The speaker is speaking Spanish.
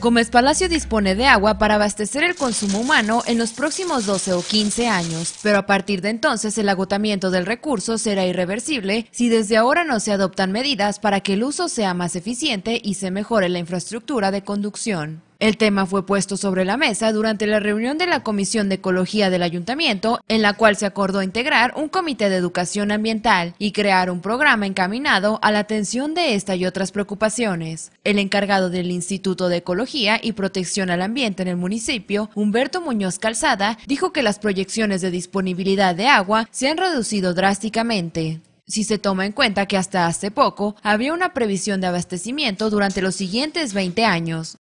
Gómez Palacio dispone de agua para abastecer el consumo humano en los próximos 12 o 15 años, pero a partir de entonces el agotamiento del recurso será irreversible si desde ahora no se adoptan medidas para que el uso sea más eficiente y se mejore la infraestructura de conducción. El tema fue puesto sobre la mesa durante la reunión de la Comisión de Ecología del Ayuntamiento, en la cual se acordó integrar un comité de educación ambiental y crear un programa encaminado a la atención de esta y otras preocupaciones. El encargado del Instituto de Ecología y Protección al Ambiente en el municipio, Humberto Muñoz Calzada, dijo que las proyecciones de disponibilidad de agua se han reducido drásticamente si se toma en cuenta que hasta hace poco había una previsión de abastecimiento durante los siguientes 20 años.